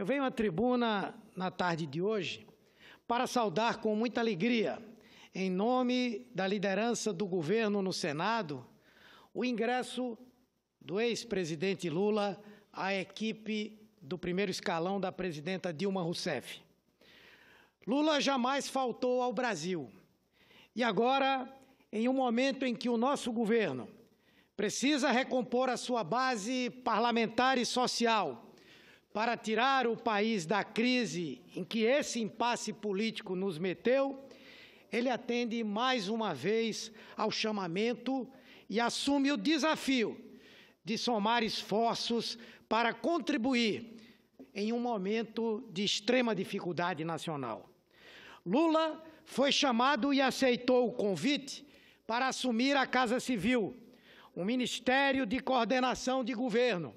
Eu venho à tribuna na tarde de hoje para saudar com muita alegria, em nome da liderança do governo no Senado, o ingresso do ex-presidente Lula à equipe do primeiro escalão da presidenta Dilma Rousseff. Lula jamais faltou ao Brasil. E agora, em um momento em que o nosso governo precisa recompor a sua base parlamentar e social, para tirar o país da crise em que esse impasse político nos meteu, ele atende mais uma vez ao chamamento e assume o desafio de somar esforços para contribuir em um momento de extrema dificuldade nacional. Lula foi chamado e aceitou o convite para assumir a Casa Civil, um ministério de coordenação de governo,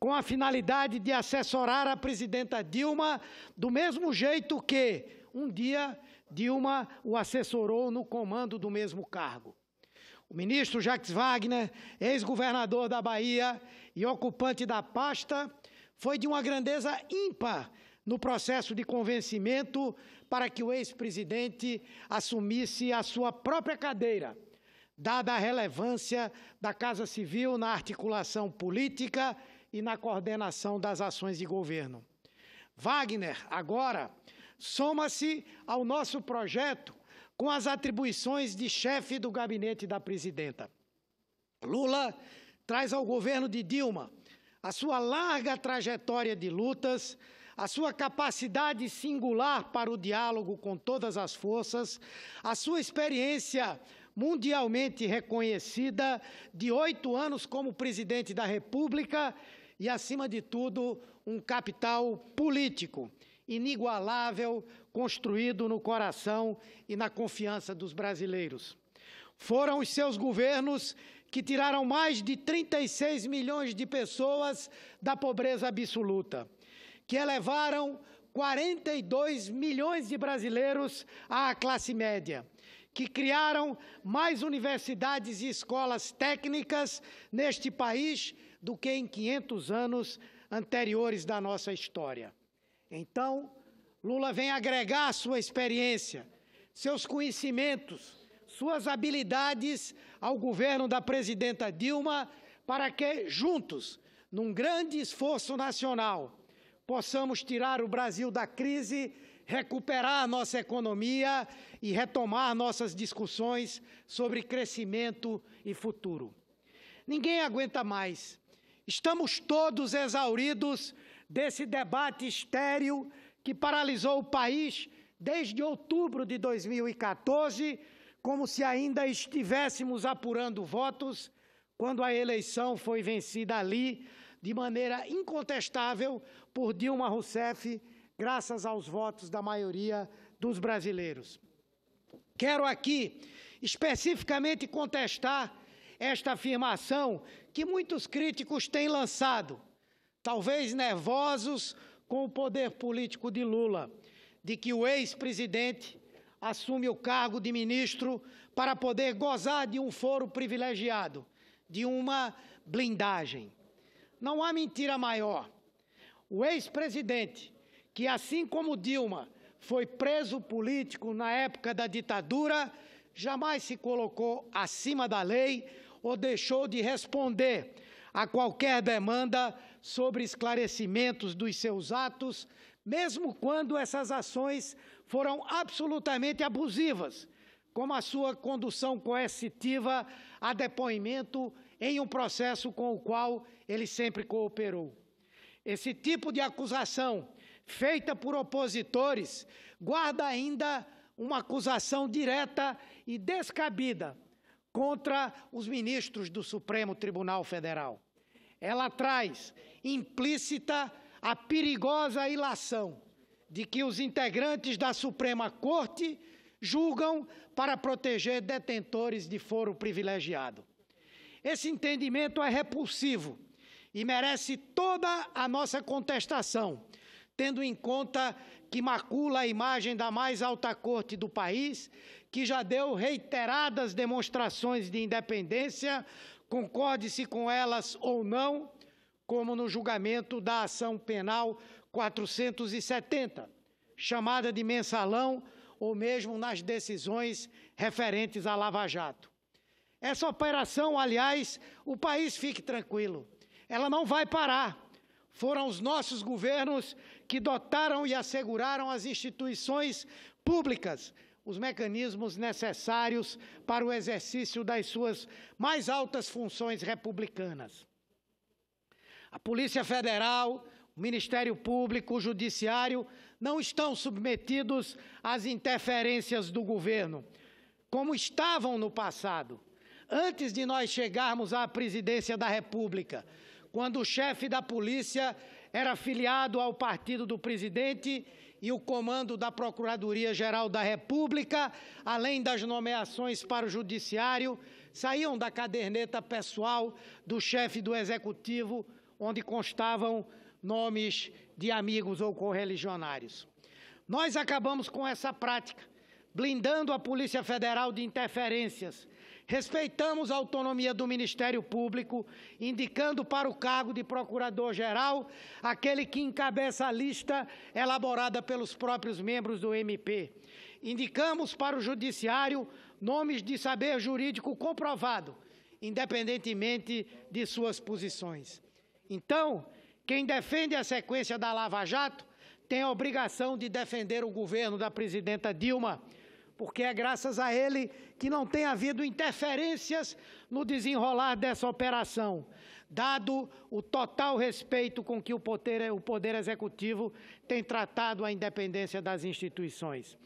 com a finalidade de assessorar a presidenta Dilma, do mesmo jeito que, um dia, Dilma o assessorou no comando do mesmo cargo. O ministro Jacques Wagner, ex-governador da Bahia e ocupante da pasta, foi de uma grandeza ímpar no processo de convencimento para que o ex-presidente assumisse a sua própria cadeira, dada a relevância da Casa Civil na articulação política e na coordenação das ações de governo. Wagner, agora, soma-se ao nosso projeto com as atribuições de chefe do gabinete da presidenta. Lula traz ao governo de Dilma a sua larga trajetória de lutas, a sua capacidade singular para o diálogo com todas as forças, a sua experiência mundialmente reconhecida de oito anos como presidente da República e, acima de tudo, um capital político inigualável, construído no coração e na confiança dos brasileiros. Foram os seus governos que tiraram mais de 36 milhões de pessoas da pobreza absoluta, que elevaram 42 milhões de brasileiros à classe média, que criaram mais universidades e escolas técnicas neste país do que em 500 anos anteriores da nossa história. Então, Lula vem agregar sua experiência, seus conhecimentos, suas habilidades ao governo da presidenta Dilma para que, juntos, num grande esforço nacional, possamos tirar o Brasil da crise recuperar a nossa economia e retomar nossas discussões sobre crescimento e futuro. Ninguém aguenta mais. Estamos todos exauridos desse debate estéril que paralisou o país desde outubro de 2014, como se ainda estivéssemos apurando votos quando a eleição foi vencida ali de maneira incontestável por Dilma Rousseff graças aos votos da maioria dos brasileiros. Quero aqui especificamente contestar esta afirmação que muitos críticos têm lançado, talvez nervosos com o poder político de Lula, de que o ex-presidente assume o cargo de ministro para poder gozar de um foro privilegiado, de uma blindagem. Não há mentira maior. O ex-presidente que, assim como Dilma foi preso político na época da ditadura, jamais se colocou acima da lei ou deixou de responder a qualquer demanda sobre esclarecimentos dos seus atos, mesmo quando essas ações foram absolutamente abusivas, como a sua condução coercitiva a depoimento em um processo com o qual ele sempre cooperou. Esse tipo de acusação feita por opositores, guarda ainda uma acusação direta e descabida contra os ministros do Supremo Tribunal Federal. Ela traz implícita a perigosa ilação de que os integrantes da Suprema Corte julgam para proteger detentores de foro privilegiado. Esse entendimento é repulsivo e merece toda a nossa contestação, tendo em conta que macula a imagem da mais alta corte do país, que já deu reiteradas demonstrações de independência, concorde-se com elas ou não, como no julgamento da ação penal 470, chamada de mensalão, ou mesmo nas decisões referentes à Lava Jato. Essa operação, aliás, o país fique tranquilo, ela não vai parar. Foram os nossos governos que dotaram e asseguraram as instituições públicas os mecanismos necessários para o exercício das suas mais altas funções republicanas. A Polícia Federal, o Ministério Público, o Judiciário não estão submetidos às interferências do governo, como estavam no passado, antes de nós chegarmos à presidência da República, quando o chefe da polícia era filiado ao partido do presidente e o comando da Procuradoria-Geral da República, além das nomeações para o Judiciário, saíam da caderneta pessoal do chefe do Executivo, onde constavam nomes de amigos ou correligionários. Nós acabamos com essa prática blindando a Polícia Federal de interferências. Respeitamos a autonomia do Ministério Público, indicando para o cargo de Procurador-Geral aquele que encabeça a lista elaborada pelos próprios membros do MP. Indicamos para o Judiciário nomes de saber jurídico comprovado, independentemente de suas posições. Então, quem defende a sequência da Lava Jato tem a obrigação de defender o governo da presidenta Dilma porque é graças a ele que não tem havido interferências no desenrolar dessa operação, dado o total respeito com que o poder, o poder Executivo tem tratado a independência das instituições.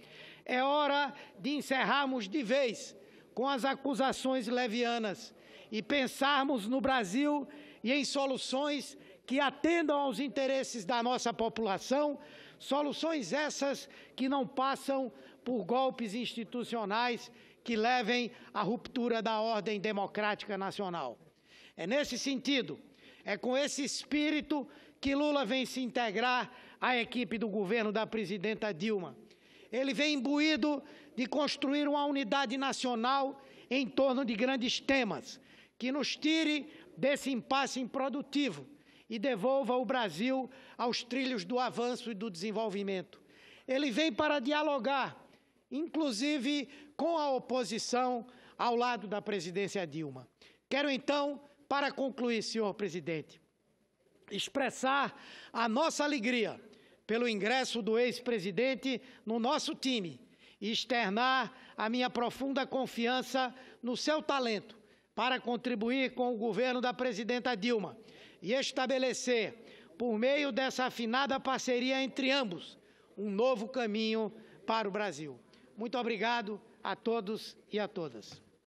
É hora de encerrarmos de vez com as acusações levianas e pensarmos no Brasil e em soluções que atendam aos interesses da nossa população, soluções essas que não passam por golpes institucionais que levem à ruptura da ordem democrática nacional. É nesse sentido, é com esse espírito que Lula vem se integrar à equipe do governo da presidenta Dilma. Ele vem imbuído de construir uma unidade nacional em torno de grandes temas, que nos tire desse impasse improdutivo e devolva o Brasil aos trilhos do avanço e do desenvolvimento. Ele vem para dialogar inclusive com a oposição ao lado da presidência Dilma. Quero então, para concluir, senhor presidente, expressar a nossa alegria pelo ingresso do ex-presidente no nosso time e externar a minha profunda confiança no seu talento para contribuir com o governo da presidenta Dilma e estabelecer, por meio dessa afinada parceria entre ambos, um novo caminho para o Brasil. Muito obrigado a todos e a todas.